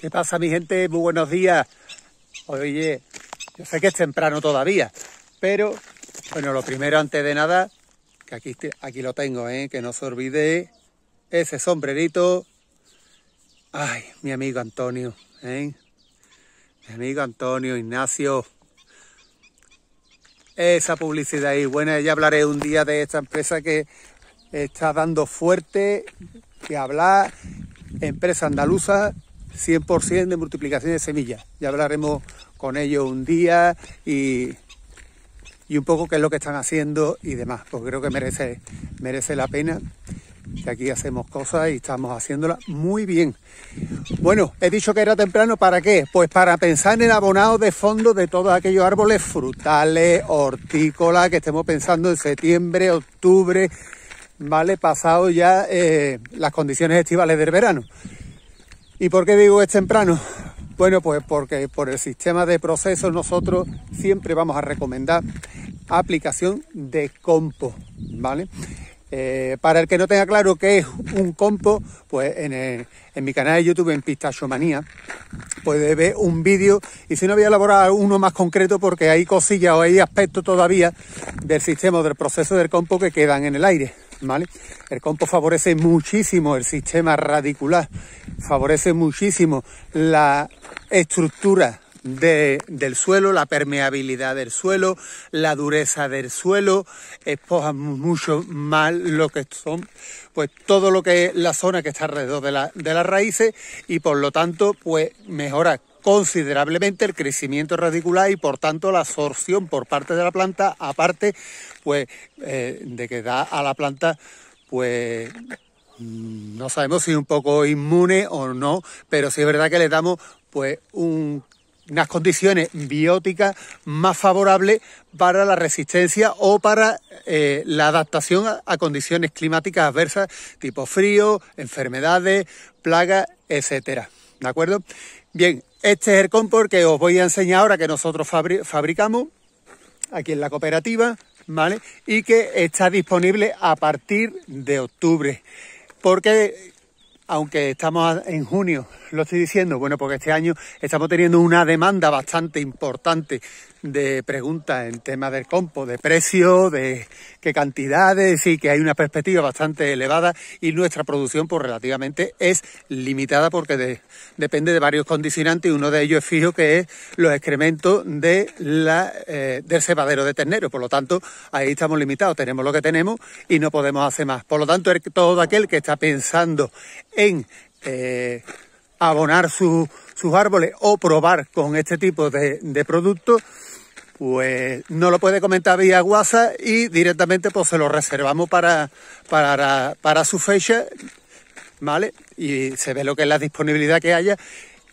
¿Qué pasa, mi gente? Muy buenos días. Oye, yo sé que es temprano todavía, pero bueno, lo primero antes de nada, que aquí, aquí lo tengo, ¿eh? que no se olvide ese sombrerito. Ay, mi amigo Antonio, ¿eh? mi amigo Antonio, Ignacio. Esa publicidad ahí, bueno, ya hablaré un día de esta empresa que está dando fuerte que hablar, empresa andaluza 100% de multiplicación de semillas. Ya hablaremos con ellos un día y, y, un poco qué es lo que están haciendo y demás, Pues creo que merece, merece la pena que aquí hacemos cosas y estamos haciéndolas muy bien. Bueno, he dicho que era temprano, ¿para qué? Pues para pensar en el abonado de fondo de todos aquellos árboles frutales, hortícolas, que estemos pensando en septiembre, octubre, ¿vale? Pasado ya eh, las condiciones estivales del verano. ¿Y por qué digo es temprano? Bueno, pues porque por el sistema de procesos nosotros siempre vamos a recomendar aplicación de compo, ¿vale? Eh, para el que no tenga claro qué es un compo, pues en, mi canal de YouTube en manía puede ver un vídeo y si no voy a elaborar uno más concreto porque hay cosillas o hay aspectos todavía del sistema o del proceso del compo que quedan en el aire. El compost favorece muchísimo el sistema radicular, favorece muchísimo la estructura del suelo, la permeabilidad del suelo, la dureza del suelo, espoja mucho más lo que son, pues todo lo que es la zona que está alrededor de, de las raíces y por lo tanto, pues mejora considerablemente el crecimiento radicular y por tanto la absorción por parte de la planta, aparte pues eh, de que da a la planta pues mm, no sabemos si un poco inmune o no, pero sí es verdad que le damos pues unas condiciones bióticas más favorables para la resistencia o para eh, la adaptación a, condiciones climáticas adversas, tipo frío, enfermedades, plagas, etcétera. ¿De acuerdo? Bien, este es el compor que os voy a enseñar ahora que nosotros fabricamos aquí en la cooperativa, ¿vale? Y que está disponible a partir de octubre. Porque, aunque estamos en junio, lo estoy diciendo, bueno, porque este año estamos teniendo una demanda bastante importante de preguntas en tema del compo, de precio, de qué cantidades, y que hay una perspectiva bastante elevada y nuestra producción pues relativamente es limitada porque depende de varios condicionantes y uno de ellos es fijo que es los excrementos de la, eh, del cebadero de ternero, por lo tanto ahí estamos limitados, tenemos lo que tenemos y no podemos hacer más. Por lo tanto, todo aquel que está pensando en... Eh, abonar sus árboles o probar con este tipo de, de productos, pues no lo puede comentar vía WhatsApp y directamente pues se lo reservamos para, para, su fecha, ¿vale? Y se ve lo que es la disponibilidad que haya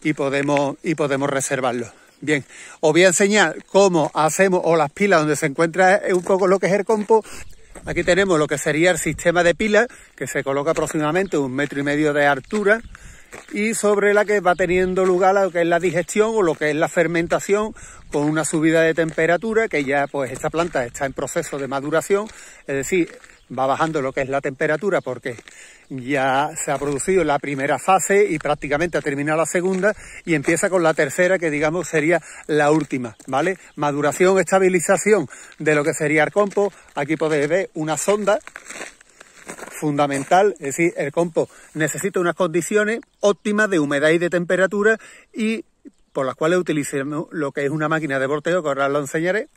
y podemos, y podemos reservarlo. Bien, os voy a enseñar cómo hacemos o las pilas donde se encuentra un poco lo que es el compo. Aquí tenemos lo que sería el sistema de pilas, que se coloca aproximadamente un metro y medio de altura y sobre la que va teniendo lugar lo que es la digestión o lo que es la fermentación con una subida de temperatura que ya pues esta planta está en proceso de maduración, es decir, va bajando lo que es la temperatura porque ya se ha producido la primera fase y prácticamente ha terminado la segunda y empieza con la tercera que digamos sería la última, ¿vale? Maduración, estabilización de lo que sería el compo. Aquí podéis ver una sonda fundamental, es decir, el compo necesita unas condiciones óptimas de humedad y de temperatura y por las cuales utilicemos lo que es una máquina de volteo, que ahora lo enseñaré,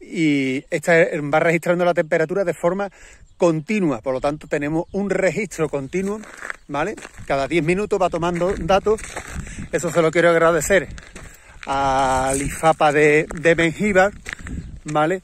y esta va registrando la temperatura de forma continua, por lo tanto tenemos un registro continuo, ¿vale? Cada 10 minutos va tomando datos, eso se lo quiero agradecer al IFAPA de, de ¿vale?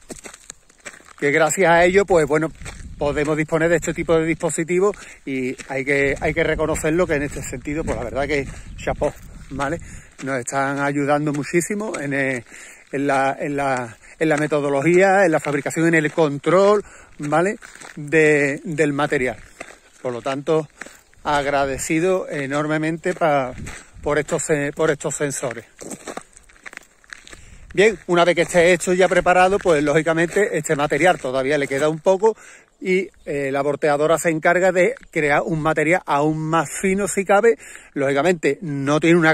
Que gracias a ello, pues bueno, podemos disponer de este tipo de dispositivos y hay que, hay que reconocerlo que en este sentido, pues la verdad que chapó, ¿vale? Nos están ayudando muchísimo eh, en, la, metodología, en la fabricación, en el control, ¿vale? del material. Por lo tanto, agradecido enormemente por, estos, por estos sensores. Bien, una vez que esté hecho y ya preparado, pues lógicamente este material todavía le queda un poco, y eh, la volteadora se encarga de crear un material aún más fino si cabe. Lógicamente no tiene una,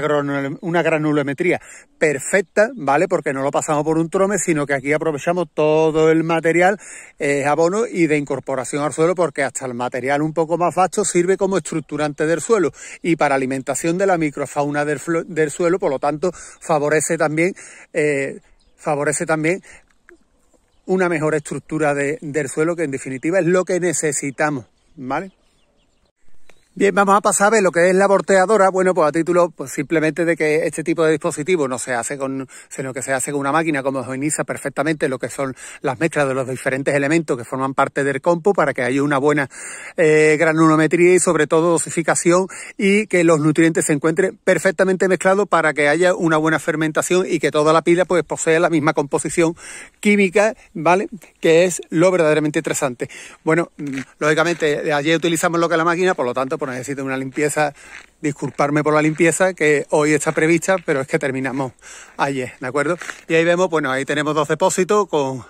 granulometría perfecta, ¿vale? Porque no lo pasamos por un trome, sino que aquí aprovechamos todo el material eh, abono y de incorporación al suelo porque hasta el material un poco más vasto sirve como estructurante del suelo y para alimentación de la microfauna del, suelo, por lo tanto favorece eh, favorece también una mejor estructura de, del suelo, que en definitiva es lo que necesitamos, ¿vale? Bien, vamos a pasar a ver lo que es la volteadora. Bueno, pues a título pues simplemente de que este tipo de dispositivo no se hace con, sino que se hace con una máquina como organiza perfectamente lo que son las mezclas de los diferentes elementos que forman parte del compo para que haya una buena eh, granulometría y sobre todo dosificación y que los nutrientes se encuentren perfectamente mezclados para que haya una buena fermentación y que toda la pila pues posea la misma composición química, ¿vale? Que es lo verdaderamente interesante. Bueno, mm, lógicamente allí utilizamos lo que es la máquina, por lo tanto, pues, pues necesito una limpieza, disculparme por la limpieza que hoy está prevista, pero es que terminamos ayer, ¿de acuerdo? Y ahí vemos, bueno, ahí tenemos dos depósitos con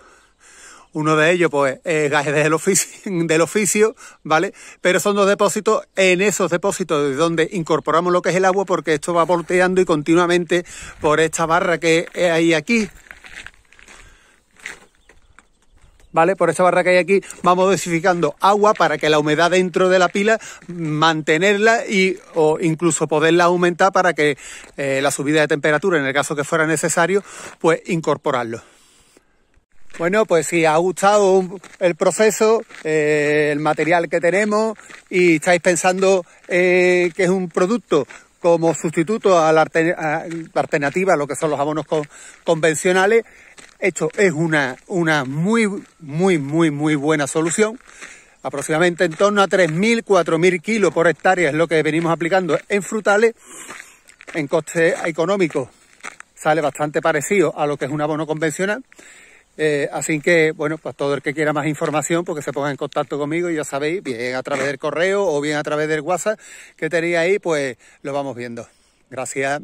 uno de ellos, pues, es gajes del oficio, del oficio, ¿vale? Pero son dos depósitos, en esos depósitos donde incorporamos lo que es el agua, porque esto va volteando y continuamente por esta barra que hay aquí, ¿vale? Por esta barra que hay aquí vamos dosificando agua para que la humedad dentro de la pila mantenerla y o incluso poderla aumentar para que eh, la subida de temperatura, en el caso que fuera necesario, pues incorporarlo. Bueno, pues si ha gustado el proceso, eh, el material que tenemos y estáis pensando eh, que es un producto como sustituto a la, alternativa a lo que son los abonos convencionales, esto es una, muy, muy, muy, muy buena solución. Aproximadamente en torno a 3.000, 4.000 kilos por hectárea es lo que venimos aplicando en frutales. En coste económico sale bastante parecido a lo que es un abono convencional. Eh, así que, bueno, pues todo el que quiera más información, porque pues se ponga en contacto conmigo, y ya sabéis, bien a través del correo o bien a través del WhatsApp que tenéis ahí, pues lo vamos viendo. Gracias.